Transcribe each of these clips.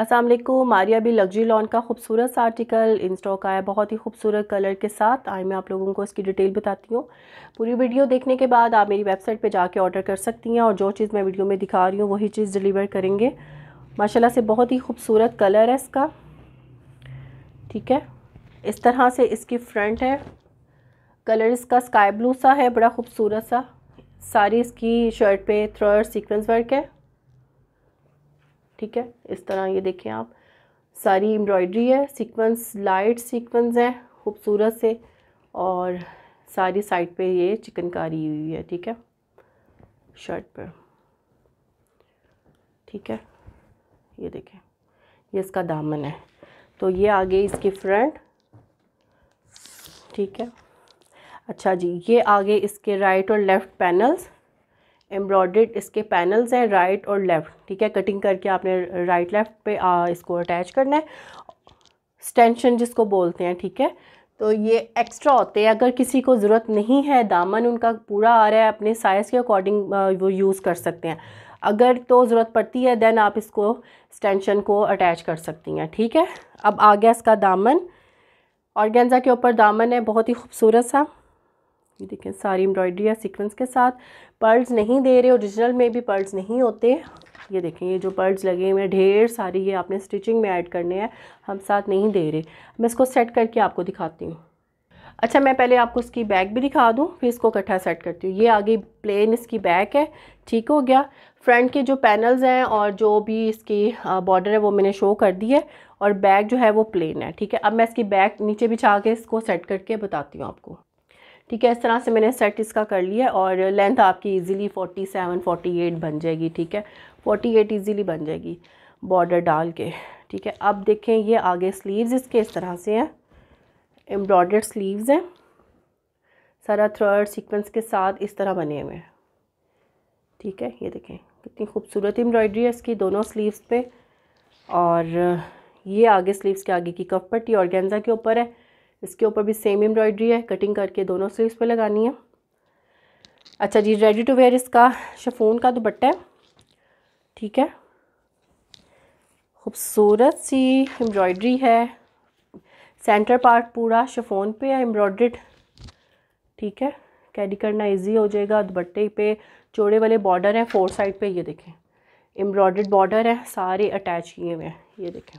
असलम मारिया भी luxury lawn का खूबसूरत सा आर्टिकल इन स्टॉक आया बहुत ही खूबसूरत कलर के साथ आज मैं आप लोगों को इसकी डिटेल बताती हूँ पूरी वीडियो देखने के बाद आप मेरी वेबसाइट पे जाके ऑर्डर कर सकती हैं और जो चीज़ मैं वीडियो में दिखा रही हूँ वही चीज़ डिलीवर करेंगे माशाल्लाह से बहुत ही खूबसूरत कलर है इसका ठीक है इस तरह से इसकी फ्रंट है कलर इसका स्काई ब्लू सा है बड़ा खूबसूरत सा सारी इसकी शर्ट पर थ्रड सिक्वेंस वर्क है ठीक है इस तरह ये देखें आप सारी एम्ब्रॉयडरी है सीक्वेंस लाइट सीक्वेंस है खूबसूरत से और सारी साइड पे ये चिकनकारी हुई है ठीक है शर्ट पर ठीक है ये देखें ये इसका दामन है तो ये आगे इसकी फ्रंट ठीक है अच्छा जी ये आगे इसके राइट और लेफ़्ट पैनल्स एम्ब्रॉयड्रेड इसके पैनल्स हैं राइट और लेफ़्ट ठीक है कटिंग करके आपने राइट लेफ़्ट पे आ, इसको अटैच करना है स्टेंशन जिसको बोलते हैं ठीक है तो ये एक्स्ट्रा होते हैं अगर किसी को ज़रूरत नहीं है दामन उनका पूरा आ रहा है अपने साइज़ के अकॉर्डिंग वो यूज़ कर सकते हैं अगर तो ज़रूरत पड़ती है देन आप इसको स्टेंशन को अटैच कर सकती हैं ठीक है अब आ गया इसका दामन ऑर्गेन्जा के ऊपर दामन है बहुत ही खूबसूरत सा ये देखें सारी एम्ब्रॉयडरी या सीक्वेंस के साथ पर्ल्स नहीं दे रहे ओरिजिनल में भी पर्ल्स नहीं होते ये देखें ये जो पर्ल्स लगे हुए हैं ढेर सारी ये आपने स्टिचिंग में ऐड करने हैं हम साथ नहीं दे रहे मैं इसको सेट करके आपको दिखाती हूँ अच्छा मैं पहले आपको इसकी बैग भी दिखा दूँ फिर इसको इकट्ठा सेट करती हूँ ये आगे प्लेन इसकी बैक है ठीक हो गया फ्रंट के जो पैनल्स हैं और जो भी इसकी बॉर्डर है वो मैंने शो कर दी है और बैग जो है वो प्लेन है ठीक है अब मैं इसकी बैक नीचे बिछा के इसको सेट करके बताती हूँ आपको ठीक है इस तरह से मैंने सेट इसका कर लिया और लेंथ आपकी इजीली 47, 48 बन जाएगी ठीक है 48 इजीली बन जाएगी बॉर्डर डाल के ठीक है अब देखें ये आगे स्लीव्स इसके इस तरह से हैं एम्ब्रॉडर्ड स्लीव्स हैं सारा थ्रर्ड सीक्वेंस के साथ इस तरह बने हुए हैं ठीक है ये देखें कितनी खूबसूरत एम्ब्रॉयड्री है इसकी दोनों स्लीव्स पे और ये आगे स्लीव्स के आगे की कफ पट्टी और के ऊपर है इसके ऊपर भी सेम एम्ब्रॉयडरी है कटिंग करके दोनों स्लीव्स पे लगानी है अच्छा जी रेडी टू वेयर इसका शफोन का दुपट्टा है ठीक है खूबसूरत सी एम्ब्रॉयडरी है सेंटर पार्ट पूरा शफोन पे है एम्ब्रॉयड्रेड ठीक है कैरी करना इजी हो जाएगा दुपट्टे पे चौड़े वाले बॉर्डर हैं फोर साइड पे ये देखें एम्ब्रॉयड्रेड बॉर्डर है सारे अटैच किए हुए हैं ये देखें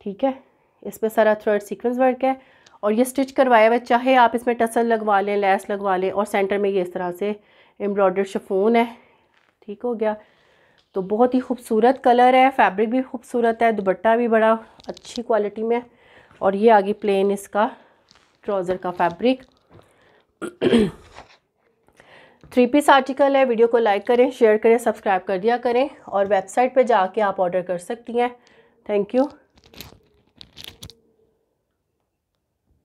ठीक है इसमें सारा थ्रेड सीक्वेंस वर्क है और ये स्टिच करवाया हुआ है चाहे आप इसमें टसल लगवा लें लेस लगवा लें और सेंटर में ये इस तरह से एम्ब्रॉयडर्ड शफोन है ठीक हो गया तो बहुत ही खूबसूरत कलर है फैब्रिक भी खूबसूरत है दुपट्टा भी बड़ा अच्छी क्वालिटी में और ये आगे प्लेन इसका ट्राउज़र का फैब्रिक थ्री पीस आर्टिकल है वीडियो को लाइक करें शेयर करें सब्सक्राइब कर दिया करें और वेबसाइट पे जाके आप ऑर्डर कर सकती हैं थैंक यू